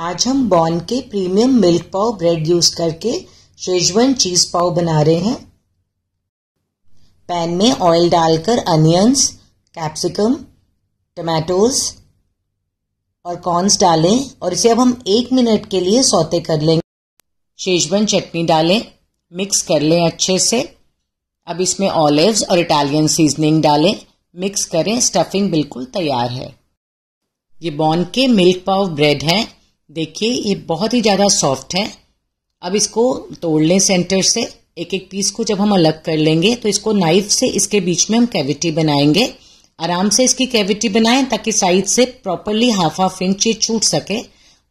आज हम बॉन के premium milk pav bread use करके शेजवन चीज़ पाव बना रहे हैं पैन में ऑयल डालकर अनियंस कैप्सिकम टमाटोज और कॉर्न्स डालें और इसे अब हम एक मिनट के लिए सौते कर लेंगे शेजवन चटनी डालें मिक्स कर लें अच्छे से अब इसमें ऑलिव्स और इटालियन सीजनिंग डालें मिक्स करें स्टफिंग बिल्कुल तैयार है ये बॉन के मिल्क पाव ब्रेड हैं देखिए ये बहुत ही ज़्यादा सॉफ्ट है अब इसको तोड़ लें सेंटर से एक एक पीस को जब हम अलग कर लेंगे तो इसको नाइफ से इसके बीच में हम कैविटी बनाएंगे आराम से इसकी कैविटी बनाएं ताकि साइड से प्रॉपरली हाफ हाफ इंच ये छूट सके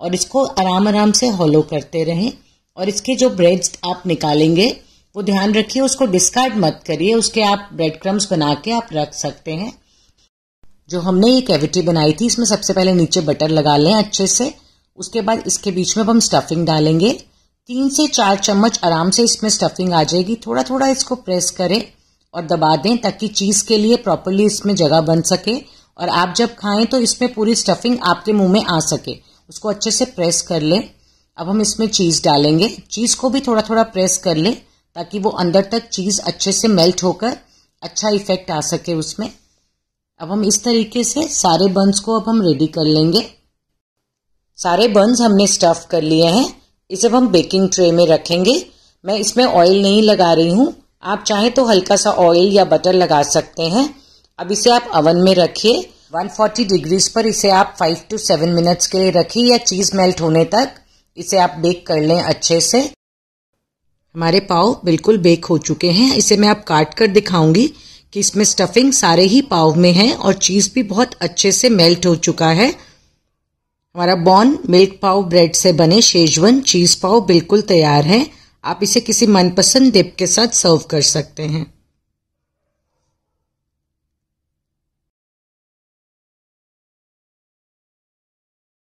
और इसको आराम आराम से हॉलो करते रहें और इसके जो ब्रेड आप निकालेंगे वो ध्यान रखिए उसको डिस्कार्ड मत करिए उसके आप ब्रेड क्रम्स बना के आप रख सकते हैं जो हमने ये कैविटी बनाई थी इसमें सबसे पहले नीचे बटर लगा लें अच्छे से उसके बाद इसके बीच में अब हम स्टफिंग डालेंगे तीन से चार चम्मच आराम से इसमें स्टफिंग आ जाएगी थोड़ा थोड़ा इसको प्रेस करें और दबा दें ताकि चीज़ के लिए प्रॉपरली इसमें जगह बन सके और आप जब खाएं तो इसमें पूरी स्टफिंग आपके मुंह में आ सके उसको अच्छे से प्रेस कर लें अब हम इसमें चीज़ डालेंगे चीज़ को भी थोड़ा थोड़ा प्रेस कर लें ताकि वो अंदर तक चीज़ अच्छे से मेल्ट होकर अच्छा इफेक्ट आ सके उसमें अब हम इस तरीके से सारे बंस को अब हम रेडी कर लेंगे सारे बन्स हमने स्टफ कर लिए हैं इसे हम बेकिंग ट्रे में रखेंगे मैं इसमें ऑयल नहीं लगा रही हूँ आप चाहे तो हल्का सा ऑयल या बटर लगा सकते हैं अब इसे आप अवन में रखिए 140 डिग्रीज पर इसे आप 5 टू 7 मिनट्स के लिए रखिए या चीज़ मेल्ट होने तक इसे आप बेक कर लें अच्छे से हमारे पाव बिल्कुल बेक हो चुके हैं इसे मैं आप काट कर दिखाऊंगी कि इसमें स्टफिंग सारे ही पाव में है और चीज़ भी बहुत अच्छे से मेल्ट हो चुका है हमारा बॉन मिल्क पाव ब्रेड से बने शेजवन चीज़ पाव बिल्कुल तैयार है आप इसे किसी मनपसंद डिप के साथ सर्व कर सकते हैं